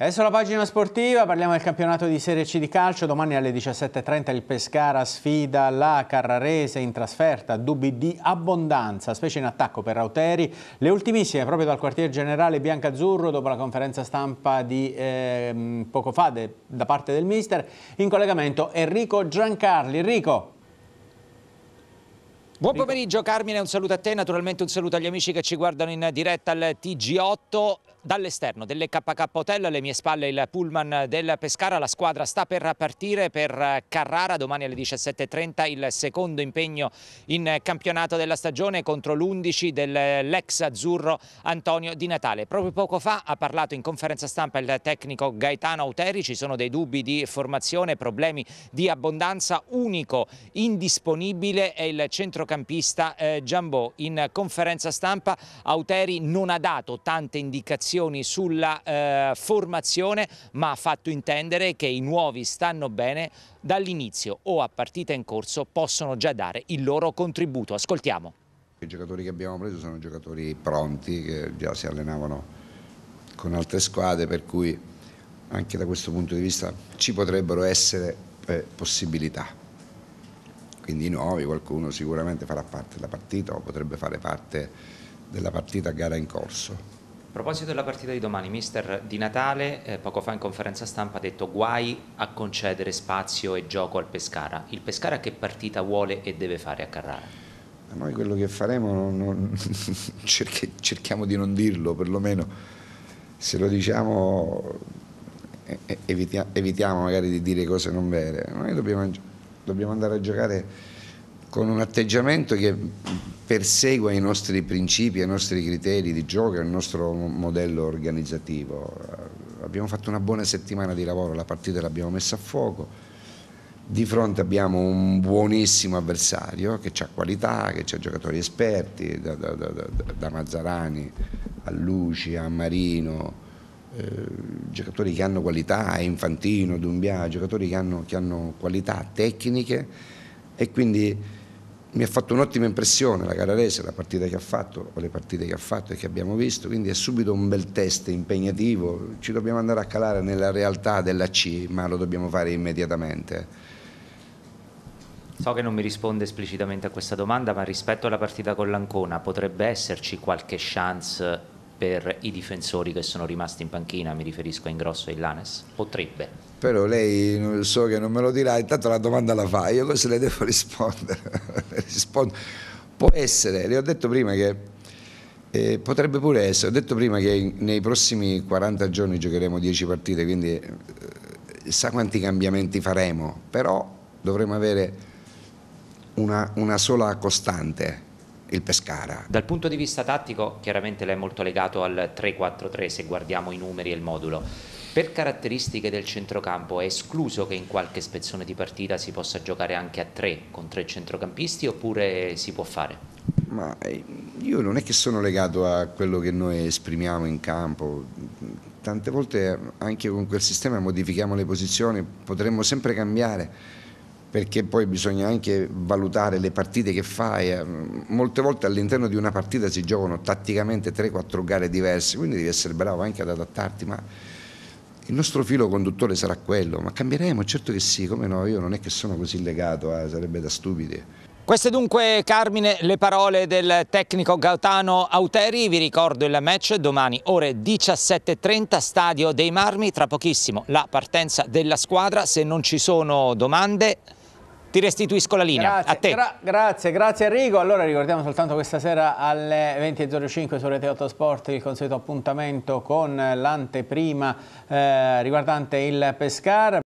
Adesso la pagina sportiva, parliamo del campionato di Serie C di calcio, domani alle 17.30 il Pescara sfida la Carrarese in trasferta, dubbi di abbondanza, specie in attacco per Rauteri, le ultimissime proprio dal quartier generale Biancazzurro dopo la conferenza stampa di eh, poco fa de, da parte del mister, in collegamento Enrico Giancarli. Enrico, Buon pomeriggio Carmine, un saluto a te, naturalmente un saluto agli amici che ci guardano in diretta al TG8. Dall'esterno delle KK Hotel alle mie spalle il pullman del Pescara, la squadra sta per partire per Carrara domani alle 17.30 il secondo impegno in campionato della stagione contro l'11 dell'ex azzurro Antonio Di Natale. Proprio poco fa ha parlato in conferenza stampa il tecnico Gaetano Auteri, ci sono dei dubbi di formazione, problemi di abbondanza, unico indisponibile è il centrocampista eh, Giambò. In conferenza stampa Auteri non ha dato tante indicazioni indicazioni sulla eh, formazione ma ha fatto intendere che i nuovi stanno bene dall'inizio o a partita in corso possono già dare il loro contributo. Ascoltiamo. I giocatori che abbiamo preso sono giocatori pronti che già si allenavano con altre squadre per cui anche da questo punto di vista ci potrebbero essere eh, possibilità quindi i nuovi, qualcuno sicuramente farà parte della partita o potrebbe fare parte della partita a gara in corso. A proposito della partita di domani, mister Di Natale eh, poco fa in conferenza stampa ha detto guai a concedere spazio e gioco al Pescara. Il Pescara che partita vuole e deve fare a Carrara? Eh, noi quello che faremo non, non, cerchi, cerchiamo di non dirlo, perlomeno se lo diciamo evitia, evitiamo magari di dire cose non vere. Noi dobbiamo, dobbiamo andare a giocare con un atteggiamento che persegua i nostri principi, i nostri criteri di gioco, il nostro modello organizzativo. Abbiamo fatto una buona settimana di lavoro, la partita l'abbiamo messa a fuoco, di fronte abbiamo un buonissimo avversario che ha qualità, che ha giocatori esperti, da, da, da, da, Mazzarani a Luci, a Marino, eh, giocatori che hanno qualità, Infantino, Dumbia, giocatori che hanno, che hanno qualità tecniche e quindi mi ha fatto un'ottima impressione la Cararese, la partita che ha fatto, o le partite che ha fatto e che abbiamo visto, quindi è subito un bel test impegnativo, ci dobbiamo andare a calare nella realtà della C, ma lo dobbiamo fare immediatamente. So che non mi risponde esplicitamente a questa domanda, ma rispetto alla partita con l'Ancona potrebbe esserci qualche chance per i difensori che sono rimasti in panchina, mi riferisco a Ingrosso e Illanes? Potrebbe. Però lei so che non me lo dirà, intanto la domanda la fa, io cosa le devo rispondere? può essere, le ho detto prima che eh, potrebbe pure essere, ho detto prima che in, nei prossimi 40 giorni giocheremo 10 partite, quindi eh, sa quanti cambiamenti faremo, però dovremo avere una, una sola costante, il Pescara. Dal punto di vista tattico chiaramente lei è molto legato al 3-4-3 se guardiamo i numeri e il modulo per caratteristiche del centrocampo è escluso che in qualche spezzone di partita si possa giocare anche a tre con tre centrocampisti oppure si può fare? Ma eh, io non è che sono legato a quello che noi esprimiamo in campo, tante volte anche con quel sistema modifichiamo le posizioni, potremmo sempre cambiare perché poi bisogna anche valutare le partite che fai, molte volte all'interno di una partita si giocano tatticamente 3-4 gare diverse, quindi devi essere bravo anche ad adattarti, ma il nostro filo conduttore sarà quello, ma cambieremo, certo che sì, come no, io non è che sono così legato, eh, sarebbe da stupidi. Queste dunque, Carmine, le parole del tecnico Gautano Auteri. Vi ricordo il match domani ore 17.30, Stadio dei Marmi. Tra pochissimo la partenza della squadra. Se non ci sono domande... Ti restituisco la linea, grazie, a te. Gra grazie, grazie Enrico. Allora ricordiamo soltanto questa sera alle 20.05 su Rete 8 Sport il consueto appuntamento con l'anteprima eh, riguardante il Pescara.